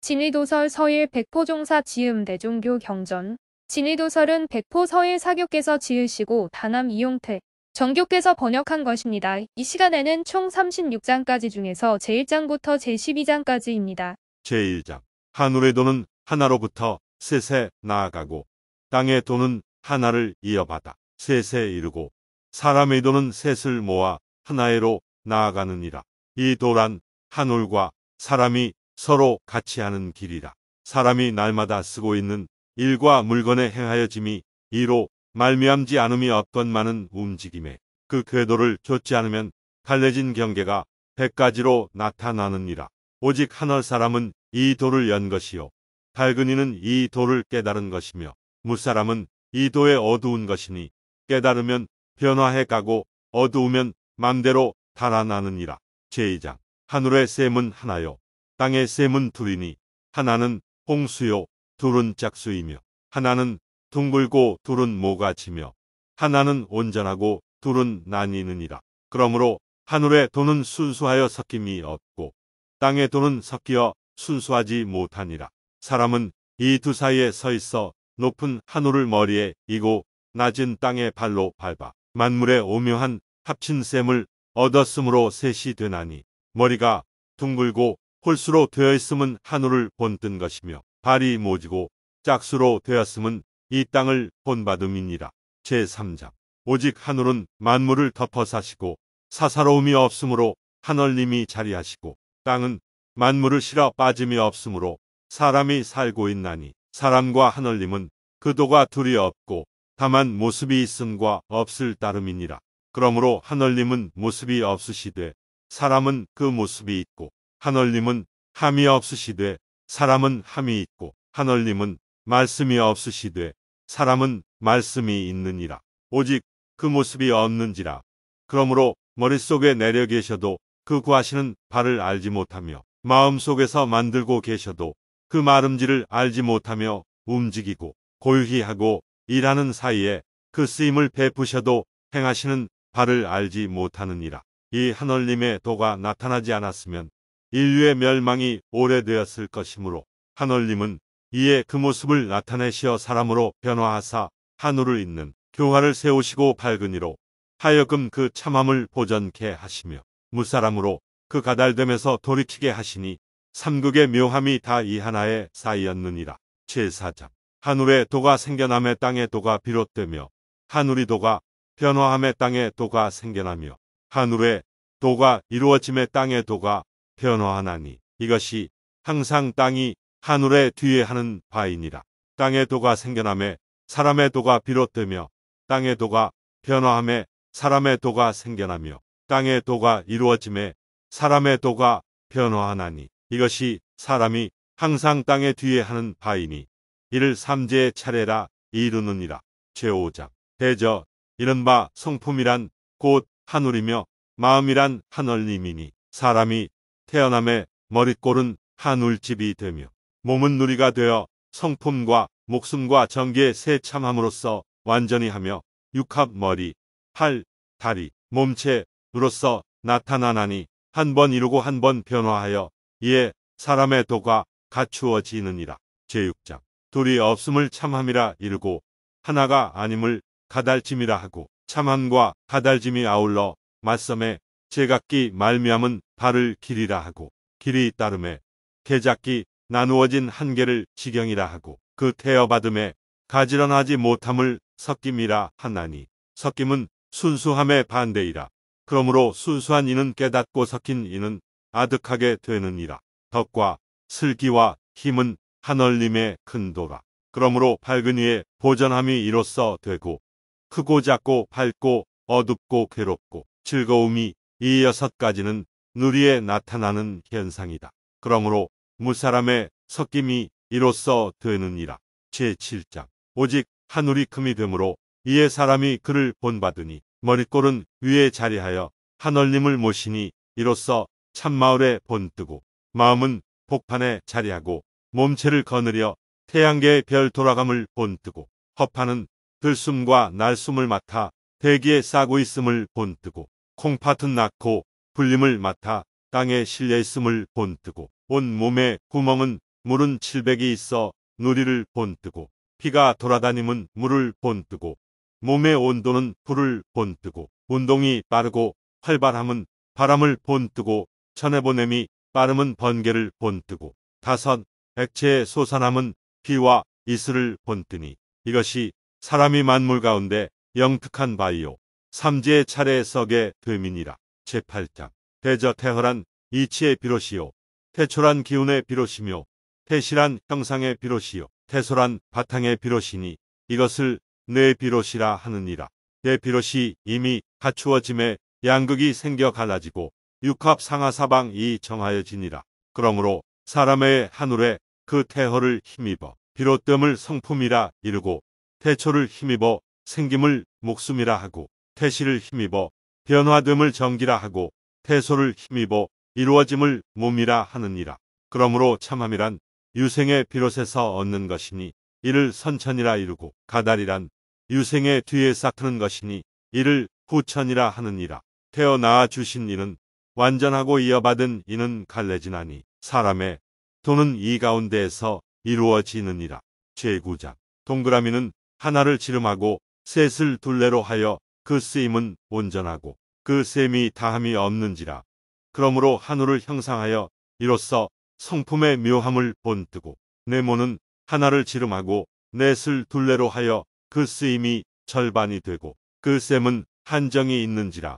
진의도설 서일 백포 종사 지음 대종교 경전 진의도설은 백포 서일 사교께서 지으시고 다남 이용태 정교께서 번역한 것입니다. 이 시간에는 총 36장까지 중에서 제1장부터 제12장까지입니다. 제1장 하늘의 도는 하나로부터 셋에 나아가고 땅의 도는 하나를 이어받아 셋에 이르고 사람의 도는 셋을 모아 하나에로 나아가느니라. 이 도란 하늘과 사람이 서로 같이 하는 길이라. 사람이 날마다 쓰고 있는 일과 물건에 행하여 짐이 이로 말미암지 않음이 없건만은 움직임에 그 궤도를 좇지 않으면 갈래진 경계가 백가지로 나타나느니라. 오직 하늘 사람은 이 도를 연 것이요. 밝은이는 이 도를 깨달은 것이며 무사람은 이 도에 어두운 것이니 깨달으면 변화해 가고 어두우면 맘대로 달아나느니라. 제2장 하늘의 샘은 하나요. 땅의 샘은 둘이니 하나는 홍수요 둘은 짝수이며 하나는 둥글고 둘은 모가지며 하나는 온전하고 둘은 난이느니라 그러므로 하늘의 돈은 순수하여 섞임이 없고 땅의 돈은 섞여 순수하지 못하니라. 사람은 이 두 사이에 서 있어 높은 하늘을 머리에 이고 낮은 땅에 발로 밟아 만물의 오묘한 합친 셈을 얻었으므로 셋이 되나니 머리가 둥글고 홀수로 되어 있음은 하늘을 본뜬 것이며 발이 모지고 짝수로 되었음은 이 땅을 본받음이니라. 제3장 오직 하늘은 만물을 덮어사시고 사사로움이 없으므로 하늘님이 자리하시고 땅은 만물을 실어 빠짐이 없으므로 사람이 살고 있나니 사람과 하늘님은 그도가 둘이 없고 다만 모습이 있음과 없을 따름이니라. 그러므로 하늘님은 모습이 없으시되 사람은 그 모습이 있고 하늘님은 함이 없으시되 사람은 함이 있고 하늘님은 말씀이 없으시되 사람은 말씀이 있느니라. 오직 그 모습이 없는지라. 그러므로 머릿속에 내려 계셔도 그 구하시는 발을 알지 못하며 마음속에서 만들고 계셔도 그 마름지를 알지 못하며 움직이고 고유히 하고 일하는 사이에 그 쓰임을 베푸셔도 행하시는 발을 알지 못하느니라. 이 하늘님의 도가 나타나지 않았으면 인류의 멸망이 오래되었을 것이므로 하늘님은 이에 그 모습을 나타내시어 사람으로 변화하사 하늘을 잇는 교화를 세우시고 밝으니로 하여금 그 참함을 보전케 하시며 무사람으로 그 가달됨에서 돌이키게 하시니 삼국의 묘함이 다 이 하나에 쌓이었느니라. 제4장 하늘의 도가 생겨남의 땅의 도가 비롯되며 하늘이 도가 변화함의 땅의 도가 생겨나며 하늘의 도가 이루어짐의 땅의 도가 변화하나니 이것이 항상 땅이 하늘에 뒤에 하는 바이니라. 땅의 도가 생겨남에 사람의 도가 비롯되며 땅의 도가 변화함에 사람의 도가 생겨나며 땅의 도가 이루어짐에 사람의 도가 변화하나니 이것이 사람이 항상 땅의 뒤에 하는 바이니 이를 삼재의 차례라 이루느니라. 제5장 대저 이른바 성품이란 곧 하늘이며 마음이란 하늘님이니 사람이 태어남의 머릿골은 한 울집이 되며 몸은 누리가 되어 성품과 목숨과 정기의 새 참함으로써 완전히 하며 육합 머리, 팔, 다리, 몸체으로서 나타나나니 한 번 이루고 한 번 변화하여 이에 사람의 도가 갖추어지느니라. 제6장 둘이 없음을 참함이라 이르고 하나가 아님을 가달짐이라 하고 참함과 가달짐이 아울러 말섬에 제각기 말미암은 발을 길이라 하고 길이 따름에 개작기 나누어진 한계를 지경이라 하고 그 태어받음에 가지런하지 못함을 섞임이라 하나니 섞임은 순수함의 반대이라 그러므로 순수한 이는 깨닫고 섞인 이는 아득하게 되느니라 덕과 슬기와 힘은 하늘님의 큰 도라 그러므로 밝은 이의 보전함이 이로써 되고 크고 작고 밝고 어둡고 괴롭고 즐거움이 이 여섯 가지는 누리에 나타나는 현상이다. 그러므로 무사람의 섞임이 이로써 되느니라. 제7장 오직 하늘이 금이 되므로 이에 사람이 그를 본받으니 머릿골은 위에 자리하여 하늘님을 모시니 이로써 참마을에 본뜨고 마음은 복판에 자리하고 몸체를 거느려 태양계의 별 돌아감을 본뜨고 허파는 들숨과 날숨을 맡아 대기에 싸고 있음을 본뜨고 콩팥은 낳고 불림을 맡아 땅에 실려있음을 본뜨고 온 몸에 구멍은 물은 칠백이 있어 누리를 본뜨고 피가 돌아다님은 물을 본뜨고 몸의 온도는 불을 본뜨고 운동이 빠르고 활발함은 바람을 본뜨고 천해보냄이 빠름은 번개를 본뜨고 다섯 액체의 소산함은 피와 이슬을 본뜨니 이것이 사람이 만물 가운데 영특한 바이요 삼지의 차례석 서게 됨이라 제8장 대저 태허란 이치의 비롯이요 태초란 기운의 비롯이며 태실한 형상의 비롯이요 태소란 바탕의 비롯이니 이것을 내 비롯이라 하느니라. 내 비롯이 이미 갖추어짐에 양극이 생겨 갈라지고 육합 상하사방이 정하여지니라. 그러므로 사람의 하늘에 그 태허를 힘입어 비롯됨을 성품이라 이르고 태초를 힘입어 생김을 목숨이라 하고 태시를 힘입어 변화됨을 정기라 하고 태소를 힘입어 이루어짐을 몸이라 하느니라. 그러므로 참함이란 유생의 비롯에서 얻는 것이니 이를 선천이라 이루고 가다리란 유생의 뒤에 쌓는 것이니 이를 후천이라 하느니라. 태어나 주신 이는 완전하고 이어받은 이는 갈래지나니 사람의 도는 이 가운데에서 이루어지느니라. 제9장 동그라미는 하나를 지름하고 셋을 둘레로 하여 그 쓰임은 온전하고 그 셈이 다함이 없는지라. 그러므로 하늘을 형상하여 이로써 성품의 묘함을 본뜨고 네모는 하나를 지름하고 넷을 둘레로 하여 그 쓰임이 절반이 되고 그 셈은 한정이 있는지라.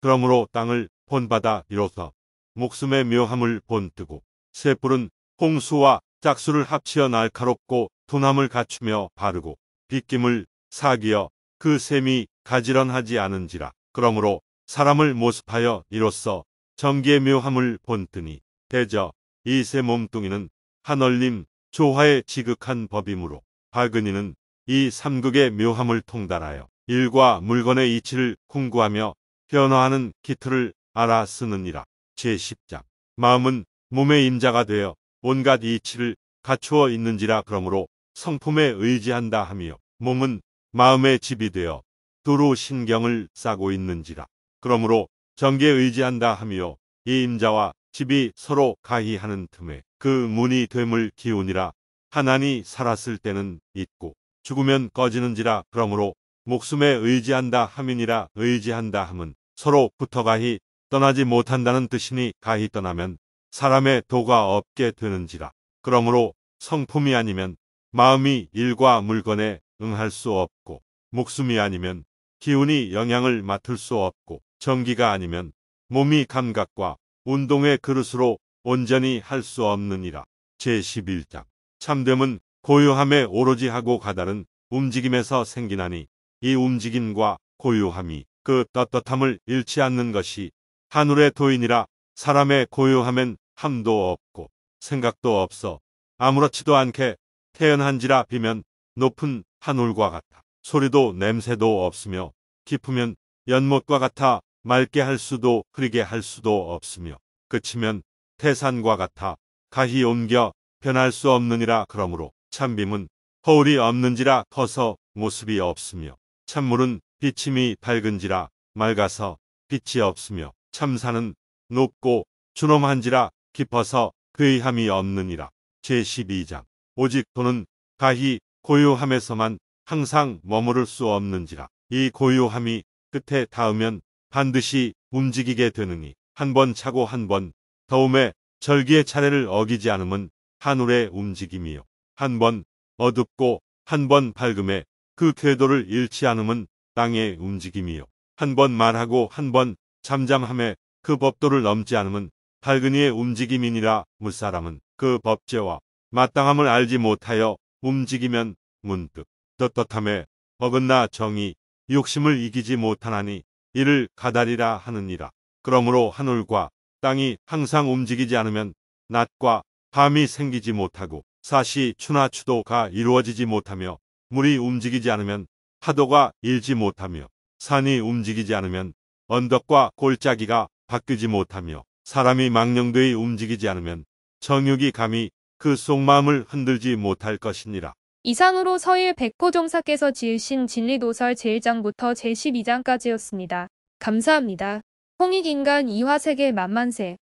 그러므로 땅을 본받아 이로써 목숨의 묘함을 본뜨고 새 뿔은 홍수와 짝수를 합치어 날카롭고 도함을 갖추며 바르고 빗김을 사기어 그 셈이 가지런하지 않은지라. 그러므로 사람을 모습하여 이로써 정기의 묘함을 본뜨니 대저 이세 몸뚱이는 한얼림 조화에 지극한 법이므로 박은이는 이 삼극의 묘함을 통달하여 일과 물건의 이치를 공구하며 변화하는 기틀을 알아 쓰느니라. 제10장 마음은 몸의 임자가 되어 온갖 이치를 갖추어 있는지라 그러므로 성품에 의지한다 하며 몸은 마음의 집이 되어 두루 신경을 싸고 있는지라. 그러므로 정계에 의지한다 하며 이 임자와 집이 서로 가히하는 틈에 그 문이 됨을 기운이라 하나니 살았을 때는 있고 죽으면 꺼지는지라 그러므로 목숨에 의지한다 함이니라 의지한다 함은 서로 붙어 가히 떠나지 못한다는 뜻이니 가히 떠나면 사람의 도가 없게 되는지라 그러므로 성품이 아니면 마음이 일과 물건에 응할 수 없고 목숨이 아니면 기운이 영향을 맡을 수 없고 정기가 아니면 몸이 감각과 운동의 그릇으로 온전히 할 수 없느니라. 제11장 참됨은 고요함에 오로지 하고 가다른 움직임에서 생기나니 이 움직임과 고요함이 그 떳떳함을 잃지 않는 것이 하늘의 도인이라 사람의 고요함엔 함도 없고 생각도 없어 아무렇지도 않게 태연한지라 비면 높은 하늘과 같아. 소리도 냄새도 없으며 깊으면 연못과 같아 맑게 할 수도 흐리게 할 수도 없으며 그치면 태산과 같아 가히 옮겨 변할 수 없느니라 그러므로 참빔은 허울이 없는지라 커서 모습이 없으며 찬물은 비침이 밝은지라 맑아서 빛이 없으며 참사는 높고 준엄한지라 깊어서 그의 함이 없느니라. 제12장 오직 도는 가히 고요함에서만 항상 머무를 수 없는지라 이 고요함이 끝에 닿으면 반드시 움직이게 되느니 한 번 차고 한 번 더움에 절기의 차례를 어기지 않음은 하늘의 움직임이요 한 번 어둡고 한 번 밝음에 그 궤도를 잃지 않음은 땅의 움직임이요 한 번 말하고 한 번 잠잠함에 그 법도를 넘지 않음은 밝은 이의 움직임이니라 무사람은 그 법제와 마땅함을 알지 못하여 움직이면 문득 떳떳함에 어긋나 정의, 욕심을 이기지 못하나니 이를 가다리라 하느니라. 그러므로 하늘과 땅이 항상 움직이지 않으면 낮과 밤이 생기지 못하고 사시 추나 추도가 이루어지지 못하며 물이 움직이지 않으면 파도가 일지 못하며 산이 움직이지 않으면 언덕과 골짜기가 바뀌지 못하며 사람이 망령되이 움직이지 않으면 정육이 감히 그 속마음을 흔들지 못할 것이니라. 이상으로 서일 백호 종사께서 지으신 진리도설 제1장부터 제12장까지였습니다. 감사합니다. 홍익인간 이화세계 만만세